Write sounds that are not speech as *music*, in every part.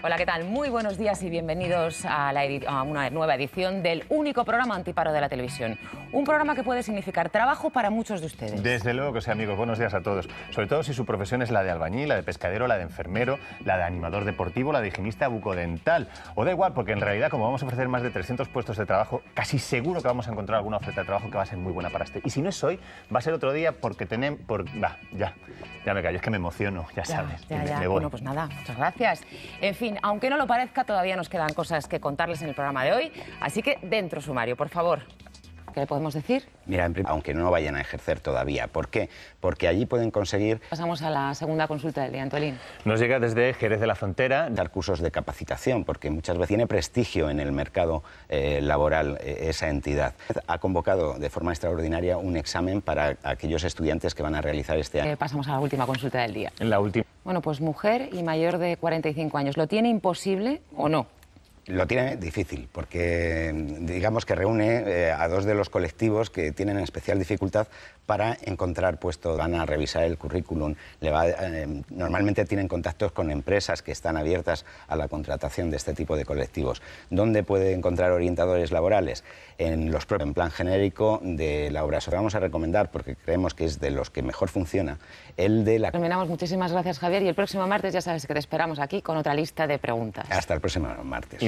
Hola, ¿qué tal? Muy buenos días y bienvenidos a, una nueva edición del único programa antiparo de la televisión. Un programa que puede significar trabajo para muchos de ustedes. Desde luego que sí, amigos. Buenos días a todos. Sobre todo si su profesión es la de albañil, la de pescadero, la de enfermero, la de animador deportivo, la de higienista bucodental. O da igual, porque en realidad, como vamos a ofrecer más de 300 puestos de trabajo, casi seguro que vamos a encontrar alguna oferta de trabajo que va a ser muy buena para este. Y si no es hoy, va a ser otro día porque tenemos... Por... Va, ya, ya me callo. Es que me emociono, ya, sabes. Ya, ya. Bueno, pues nada, muchas gracias. En fin, aunque no lo parezca, todavía nos quedan cosas que contarles en el programa de hoy. Así que dentro, sumario, por favor. ¿Qué le podemos decir? Mira, aunque no vayan a ejercer todavía. ¿Por qué? Porque allí pueden conseguir... Pasamos a la segunda consulta del día, Antolín. Nos llega desde Jerez de la Frontera. Dar cursos de capacitación, porque muchas veces tiene prestigio en el mercado eh, laboral eh, esa entidad. Ha convocado de forma extraordinaria un examen para aquellos estudiantes que van a realizar este año. Eh, pasamos a la última consulta del día. La última bueno, pues mujer y mayor de 45 años. ¿Lo tiene imposible o no? Lo tiene difícil, porque mm, digamos que reúne eh, a dos de los colectivos que tienen especial dificultad para encontrar puesto. Van a revisar el currículum. Le va, eh, normalmente tienen contactos con empresas que están abiertas a la contratación de este tipo de colectivos. ¿Dónde puede encontrar orientadores laborales? En los en plan genérico de la obra social. Vamos a recomendar, porque creemos que es de los que mejor funciona, el de la. Terminamos. Muchísimas gracias, Javier. Y el próximo martes ya sabes que te esperamos aquí con otra lista de preguntas. Hasta el próximo martes.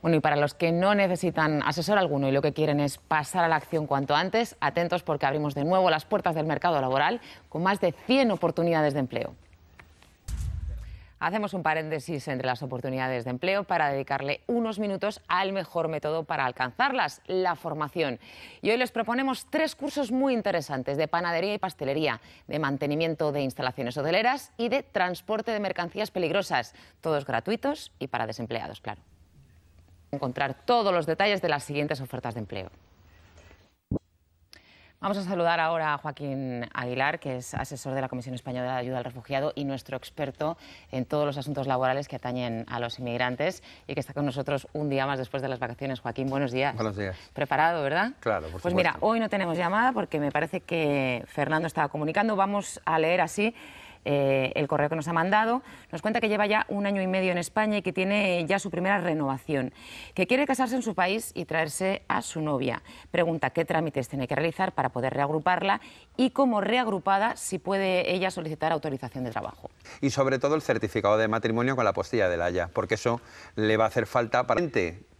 Bueno, y para los que no necesitan asesor alguno y lo que quieren es pasar a la acción cuanto antes, atentos porque abrimos de nuevo las puertas del mercado laboral con más de 100 oportunidades de empleo. Hacemos un paréntesis entre las oportunidades de empleo para dedicarle unos minutos al mejor método para alcanzarlas, la formación. Y hoy les proponemos tres cursos muy interesantes de panadería y pastelería, de mantenimiento de instalaciones hoteleras y de transporte de mercancías peligrosas, todos gratuitos y para desempleados, claro encontrar todos los detalles de las siguientes ofertas de empleo. Vamos a saludar ahora a Joaquín Aguilar, que es asesor de la Comisión Española de Ayuda al Refugiado y nuestro experto en todos los asuntos laborales que atañen a los inmigrantes y que está con nosotros un día más después de las vacaciones. Joaquín, buenos días. Buenos días. ¿Preparado, verdad? Claro, por Pues mira, hoy no tenemos llamada porque me parece que Fernando estaba comunicando. Vamos a leer así eh, el correo que nos ha mandado, nos cuenta que lleva ya un año y medio en España y que tiene ya su primera renovación, que quiere casarse en su país y traerse a su novia. Pregunta qué trámites tiene que realizar para poder reagruparla y cómo reagrupada si puede ella solicitar autorización de trabajo. Y sobre todo el certificado de matrimonio con la postilla de la Haya, porque eso le va a hacer falta para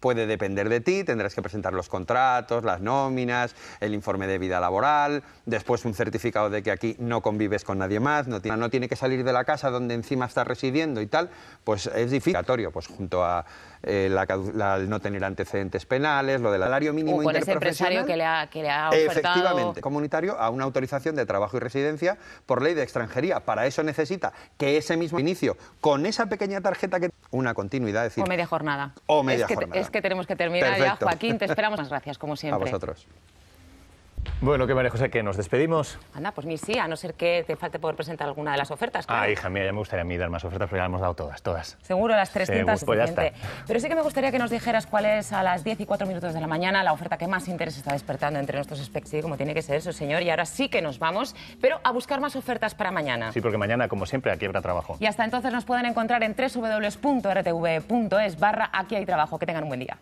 puede depender de ti, tendrás que presentar los contratos, las nóminas, el informe de vida laboral, después un certificado de que aquí no convives con nadie más, no tiene, que salir de la casa donde encima está residiendo y tal, pues es difícil. Pues junto a eh, no tener antecedentes penales, lo del salario mínimo o con ese empresario que le ha, que le ha ofertado... Efectivamente, comunitario a una autorización de trabajo y residencia por ley de extranjería. Para eso necesita que ese mismo inicio, con esa pequeña tarjeta que una continuidad. Es decir, o media jornada. O media es que, jornada. Es que tenemos que terminar ya, Joaquín. Te esperamos. Muchas *laughs* gracias, como siempre. A vosotros. Bueno, qué María José, que nos despedimos. Anda, pues mí sí, a no ser que te falte poder presentar alguna de las ofertas. Ah, hija mía, ya me gustaría a mí dar más ofertas, pero ya las hemos dado todas, todas. Seguro, las 300 pues Pero sí que me gustaría que nos dijeras cuál es a las 10 y 4 minutos de la mañana la oferta que más interés está despertando entre nuestros espectadores, como tiene que ser eso, señor. Y ahora sí que nos vamos, pero a buscar más ofertas para mañana. Sí, porque mañana, como siempre, aquí habrá trabajo. Y hasta entonces nos pueden encontrar en www.rtv.es barra aquí hay trabajo. Que tengan un buen día.